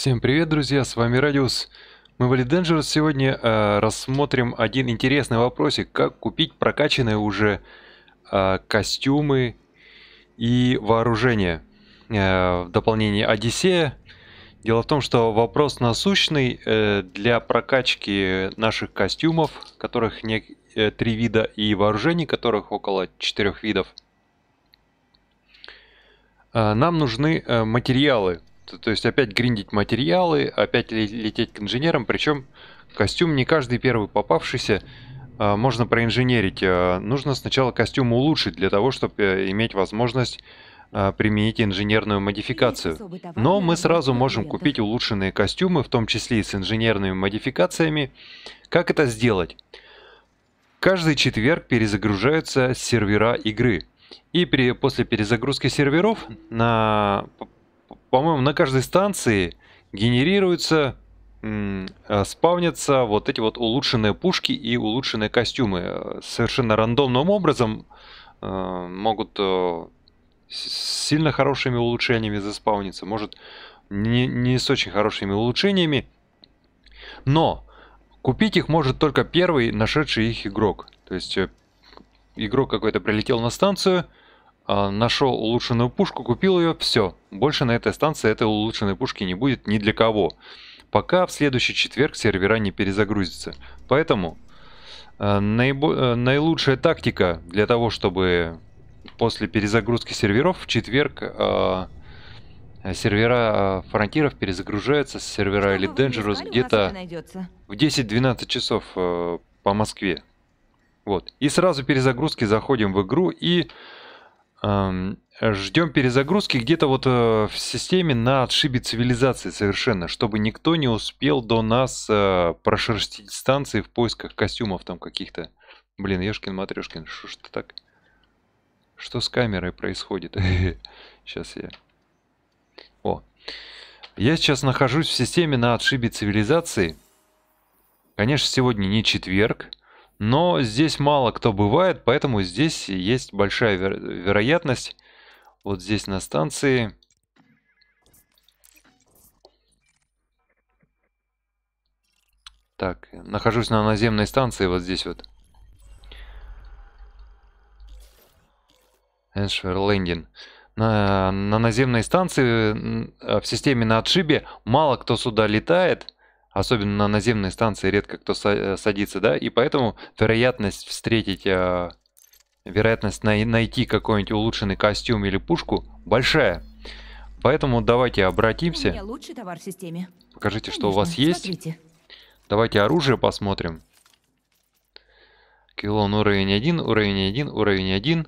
Всем привет, друзья, с вами Радиус. Мы в Elite Dangerous сегодня э, рассмотрим один интересный вопросик, как купить прокачанные уже э, костюмы и вооружение э, в дополнении Одиссея. Дело в том, что вопрос насущный э, для прокачки наших костюмов, которых не, э, три вида, и вооружений, которых около четырех видов. Э, нам нужны э, материалы то есть опять гриндить материалы, опять лететь к инженерам, причем костюм не каждый первый попавшийся а, можно проинженерить. А, нужно сначала костюм улучшить для того, чтобы э, иметь возможность а, применить инженерную модификацию. Но мы сразу можем купить улучшенные костюмы, в том числе и с инженерными модификациями. Как это сделать? Каждый четверг перезагружаются сервера игры. И при, после перезагрузки серверов на по-моему, на каждой станции генерируются, э, спавнятся вот эти вот улучшенные пушки и улучшенные костюмы. Совершенно рандомным образом э, могут э, с сильно хорошими улучшениями заспавниться, может не, не с очень хорошими улучшениями. Но купить их может только первый нашедший их игрок. То есть э, игрок какой-то прилетел на станцию, а, нашел улучшенную пушку, купил ее, все. Больше на этой станции этой улучшенной пушки не будет ни для кого. Пока в следующий четверг сервера не перезагрузятся. Поэтому э, наибо... Э, наилучшая тактика для того, чтобы после перезагрузки серверов в четверг э, сервера э, фронтиров перезагружаются с сервера Elite Dangerous где-то в 10-12 часов э, по Москве. Вот. И сразу перезагрузки заходим в игру и Ждем перезагрузки где-то вот э, в системе на отшибе цивилизации совершенно, чтобы никто не успел до нас э, прошерстить станции в поисках костюмов там каких-то. Блин, Ешкин Матрешкин, что ж ты так? Что с камерой происходит? Сейчас я... О. Я сейчас нахожусь в системе на отшибе цивилизации. Конечно, сегодня не четверг. Но здесь мало кто бывает, поэтому здесь есть большая веро вероятность. Вот здесь на станции... Так, нахожусь на наземной станции, вот здесь вот. Эншвер Лендин. На, на наземной станции а в системе на отшибе мало кто сюда летает особенно на наземной станции редко кто э, садится, да, и поэтому вероятность встретить, э, вероятность найти какой-нибудь улучшенный костюм или пушку большая. Поэтому давайте обратимся. лучший товар в системе. Покажите, Конечно, что у вас есть. Смотрите. Давайте оружие посмотрим. Килон ну, уровень 1, уровень 1, уровень 1.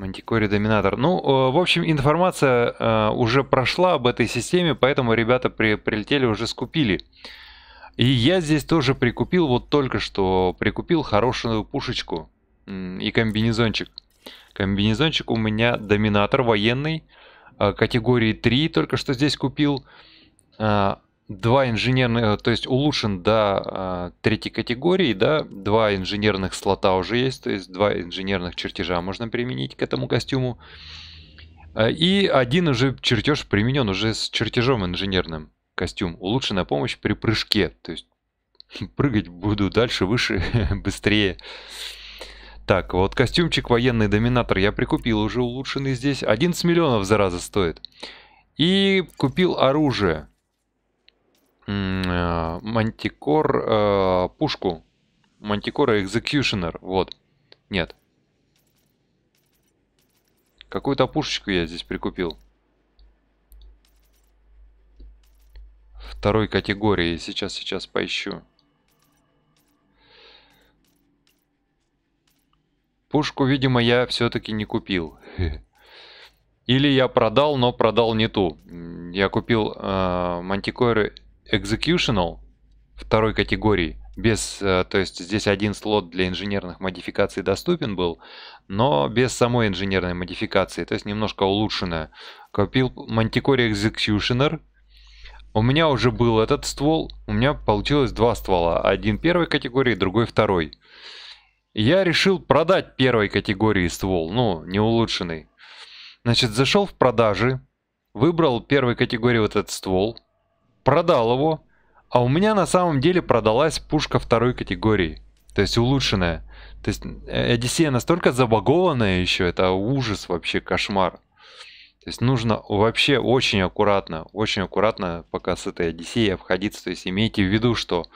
Мантикори Доминатор. Ну, э, в общем, информация э, уже прошла об этой системе, поэтому ребята при, прилетели уже скупили. И я здесь тоже прикупил, вот только что прикупил хорошую пушечку и комбинезончик. Комбинезончик у меня Доминатор военный, э, категории 3 только что здесь купил два инженерных, э, то есть улучшен до э, третьей категории, да, два инженерных слота уже есть, то есть два инженерных чертежа можно применить к этому костюму. Э, и один уже чертеж применен уже с чертежом инженерным. Костюм. Улучшенная помощь при прыжке. То есть прыгать буду дальше, выше, быстрее. Так, вот костюмчик военный доминатор я прикупил уже улучшенный здесь. 11 миллионов, зараза, стоит. И купил оружие. Э, мантикор э, пушку. Мантикора Экзекьюшенер. Вот. Нет. Какую-то пушечку я здесь прикупил. Второй категории. Сейчас, сейчас поищу. Пушку, видимо, я все-таки не купил. Или я продал, но продал не ту. Я купил э, мантикоры executional второй категории, без, э, то есть здесь один слот для инженерных модификаций доступен был, но без самой инженерной модификации, то есть немножко улучшенная. Купил Manticore Executioner, у меня уже был этот ствол, у меня получилось два ствола, один первой категории, другой второй. Я решил продать первой категории ствол, ну, не улучшенный. Значит, зашел в продажи, выбрал первой категории вот этот ствол, продал его, а у меня на самом деле продалась пушка второй категории, то есть улучшенная. То есть э, Одиссея настолько забагованная еще, это ужас вообще, кошмар. То есть нужно вообще очень аккуратно, очень аккуратно пока с этой Одиссеей обходиться. То есть имейте в виду, что,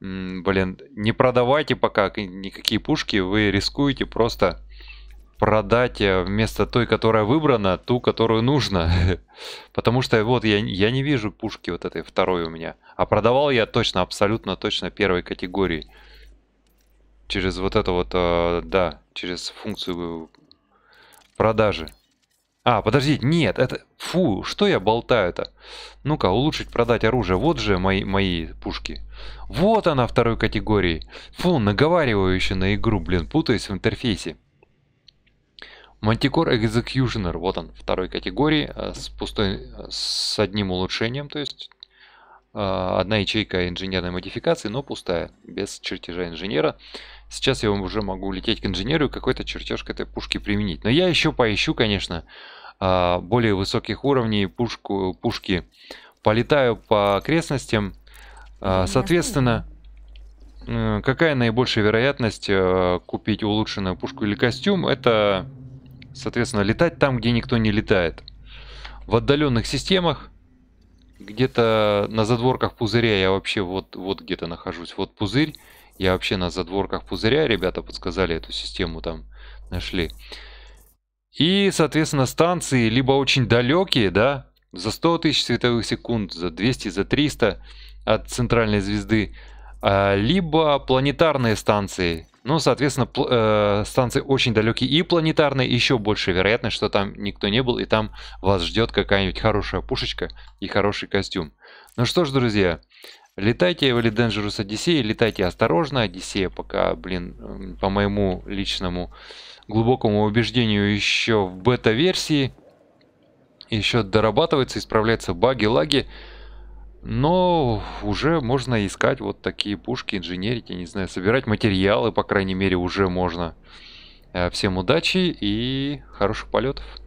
блин, не продавайте пока никакие пушки, вы рискуете просто продать э, вместо той, которая выбрана, ту, которую нужно. Потому что вот я, я не вижу пушки вот этой второй у меня. А продавал я точно, абсолютно точно первой категории. Через вот это вот, э, да, через функцию продажи. А, подождите, нет, это... Фу, что я болтаю-то? Ну-ка, улучшить продать оружие. Вот же мои, мои пушки. Вот она второй категории. Фу, наговариваю еще на игру, блин, путаюсь в интерфейсе. Мантикор Экзекьюшнер, вот он, второй категории, э, с пустой, э, с одним улучшением, то есть э, одна ячейка инженерной модификации, но пустая, без чертежа инженера. Сейчас я уже могу лететь к инженеру и какой-то чертеж к этой пушке применить. Но я еще поищу, конечно, более высоких уровней пушку, пушки. Полетаю по окрестностям. Соответственно, какая наибольшая вероятность купить улучшенную пушку или костюм? Это Соответственно, летать там, где никто не летает. В отдаленных системах, где-то на задворках пузыря я вообще вот, вот где-то нахожусь. Вот пузырь. Я вообще на задворках пузыря, ребята подсказали эту систему там, нашли. И, соответственно, станции либо очень далекие, да, за 100 тысяч световых секунд, за 200, за 300 от центральной звезды, а, либо планетарные станции, ну, соответственно, э, станции очень далекие и планетарные, еще больше вероятность, что там никто не был, и там вас ждет какая-нибудь хорошая пушечка и хороший костюм. Ну что ж, друзья, летайте в Dangerous Odyssey, летайте осторожно. Одиссея пока, блин, по моему личному глубокому убеждению, еще в бета-версии. Еще дорабатывается, исправляются баги, лаги. Но уже можно искать вот такие пушки, инженерить, я не знаю, собирать материалы, по крайней мере, уже можно. Э, всем удачи и хороших полетов.